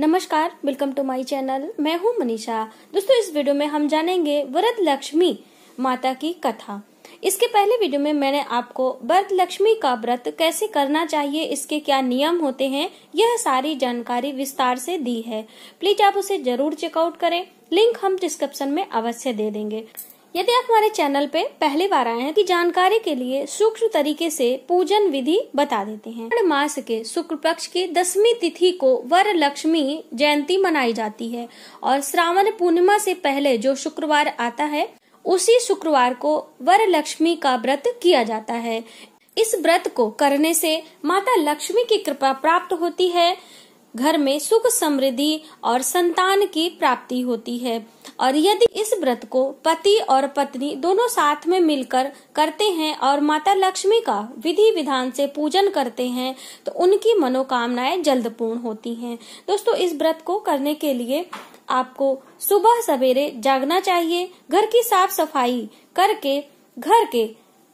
नमस्कार welcome to my channel मैं हूं मनीषा दोस्तों इस वीडियो में हम जानेंगे वरद लक्ष्मी माता की कथा इसके पहले वीडियो में मैंने आपको वरद लक्ष्मी का व्रत कैसे करना चाहिए इसके क्या नियम होते हैं यह सारी जानकारी विस्तार से दी है प्लीज आप उसे जरूर चेकआउट करें लिंक हम डिस्क्रिप्शन में अवश्य दे देंगे यदि आप हमारे चैनल पे पहली बार आए हैं तो जानकारी के लिए सूक्ष्म तरीके से पूजन विधि बता देते हैं मास के शुक्ल पक्ष की दसवीं तिथि को वर लक्ष्मी जयंती मनाई जाती है और श्रावण पूर्णिमा से पहले जो शुक्रवार आता है उसी शुक्रवार को वर लक्ष्मी का व्रत किया जाता है इस व्रत को करने से माता लक्ष्मी की कृपा प्राप्त होती है घर में सुख समृद्धि और संतान की प्राप्ति होती है और यदि इस व्रत को पति और पत्नी दोनों साथ में मिलकर करते हैं और माता लक्ष्मी का विधि विधान से पूजन करते हैं तो उनकी मनोकामनाएं जल्द पूर्ण होती हैं दोस्तों इस व्रत को करने के लिए आपको सुबह सवेरे जागना चाहिए घर की साफ सफाई करके घर के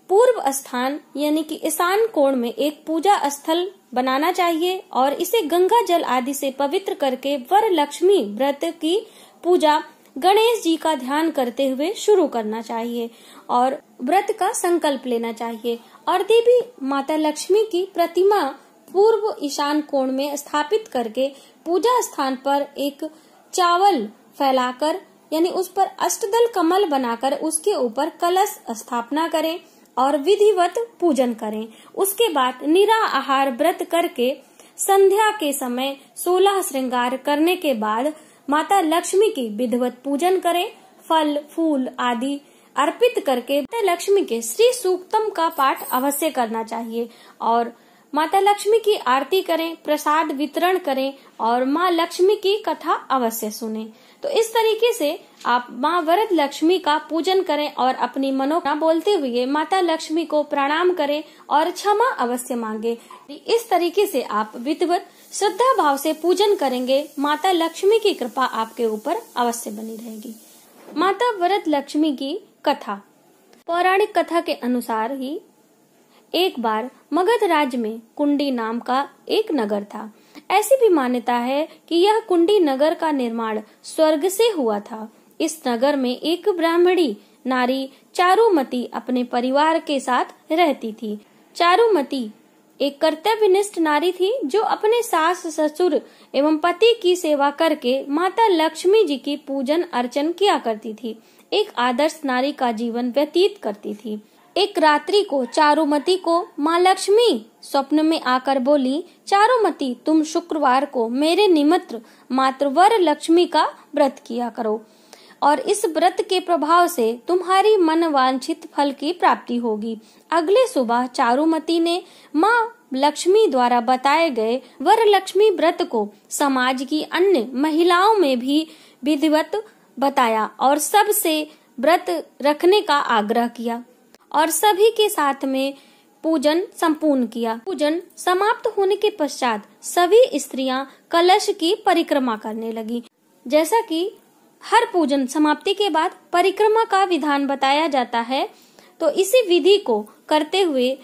पूर्व स्थान यानी कि ईशान कोण में एक पूजा स्थल बनाना चाहिए और इसे गंगा जल आदि से पवित्र करके वर लक्ष्मी व्रत की पूजा गणेश जी का ध्यान करते हुए शुरू करना चाहिए और व्रत का संकल्प लेना चाहिए और देवी माता लक्ष्मी की प्रतिमा पूर्व ईशान कोण में स्थापित करके पूजा स्थान पर एक चावल फैलाकर यानी उस पर अष्टदल कमल बनाकर उसके ऊपर कलश स्थापना करें और विधिवत पूजन करें उसके बाद निरा आहार व्रत करके संध्या के समय सोलह श्रृंगार करने के बाद माता लक्ष्मी की विधवत पूजन करें फल फूल आदि अर्पित करके माता लक्ष्मी के श्री सूक्तम का पाठ अवश्य करना चाहिए और माता लक्ष्मी की आरती करें प्रसाद वितरण करें और माँ लक्ष्मी की कथा अवश्य सुने तो इस तरीके से आप माँ वरद लक्ष्मी का पूजन करें और अपनी मनोकामना बोलते हुए माता लक्ष्मी को प्रणाम करें और क्षमा अवश्य मांगे इस तरीके से आप विधवत श्रद्धा भाव से पूजन करेंगे माता लक्ष्मी की कृपा आपके ऊपर अवश्य बनी रहेगी माता वरद लक्ष्मी की कथा पौराणिक कथा के अनुसार ही एक बार मगध राज्य में कुंडी नाम का एक नगर था ऐसी भी मान्यता है कि यह कुंडी नगर का निर्माण स्वर्ग से हुआ था इस नगर में एक ब्राह्मणी नारी चारुमती अपने परिवार के साथ रहती थी चारुमती एक कर्तव्यनिष्ठ नारी थी जो अपने सास ससुर एवं पति की सेवा करके माता लक्ष्मी जी की पूजन अर्चन किया करती थी एक आदर्श नारी का जीवन व्यतीत करती थी एक रात्रि को चारुमती को माँ लक्ष्मी स्वप्न में आकर बोली चारुमती तुम शुक्रवार को मेरे निमित्र मातृवर लक्ष्मी का व्रत किया करो और इस व्रत के प्रभाव से तुम्हारी मन वांछित फल की प्राप्ति होगी अगले सुबह चारुमती ने माँ लक्ष्मी द्वारा बताए गए वर लक्ष्मी व्रत को समाज की अन्य महिलाओं में भी विधिवत बताया और सबसे व्रत रखने का आग्रह किया और सभी के साथ में पूजन संपूर्ण किया पूजन समाप्त होने के पश्चात सभी स्त्रियां कलश की परिक्रमा करने लगी जैसा कि हर पूजन समाप्ति के बाद परिक्रमा का विधान बताया जाता है तो इसी विधि को करते हुए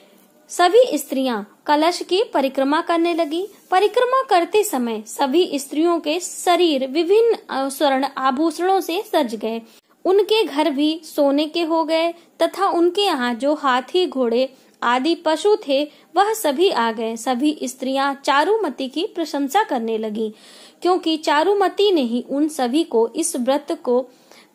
सभी स्त्रियां कलश की परिक्रमा करने लगी परिक्रमा करते समय सभी स्त्रियों के शरीर विभिन्न स्वर्ण आभूषणों से सज गए उनके घर भी सोने के हो गए तथा उनके यहाँ जो हाथी घोड़े आदि पशु थे वह सभी आ गए सभी स्त्रियां चारुमती की प्रशंसा करने लगी क्योंकि चारुमती ने ही उन सभी को इस व्रत को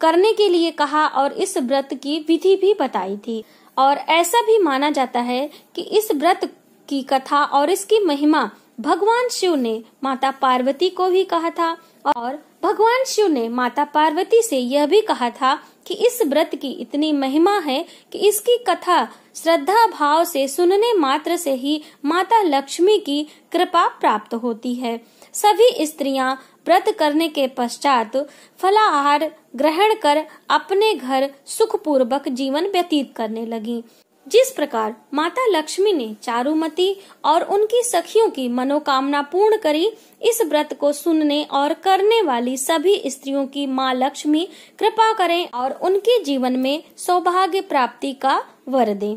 करने के लिए कहा और इस व्रत की विधि भी बताई थी और ऐसा भी माना जाता है कि इस व्रत की कथा और इसकी महिमा भगवान शिव ने माता पार्वती को भी कहा था और भगवान शिव ने माता पार्वती से यह भी कहा था कि इस व्रत की इतनी महिमा है कि इसकी कथा श्रद्धा भाव से सुनने मात्र से ही माता लक्ष्मी की कृपा प्राप्त होती है सभी स्त्रियां व्रत करने के पश्चात फलाहार ग्रहण कर अपने घर सुखपूर्वक जीवन व्यतीत करने लगी जिस प्रकार माता लक्ष्मी ने चारुमती और उनकी सखियों की मनोकामना पूर्ण करी इस व्रत को सुनने और करने वाली सभी स्त्रियों की माँ लक्ष्मी कृपा करें और उनके जीवन में सौभाग्य प्राप्ति का वर दें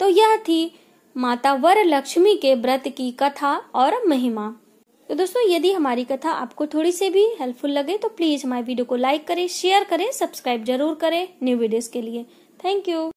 तो यह थी माता वर लक्ष्मी के व्रत की कथा और महिमा तो दोस्तों यदि हमारी कथा आपको थोड़ी सी भी हेल्पफुल लगे तो प्लीज हमारे वीडियो को लाइक करें शेयर करें सब्सक्राइब जरूर करें न्यू वीडियोस के लिए थैंक यू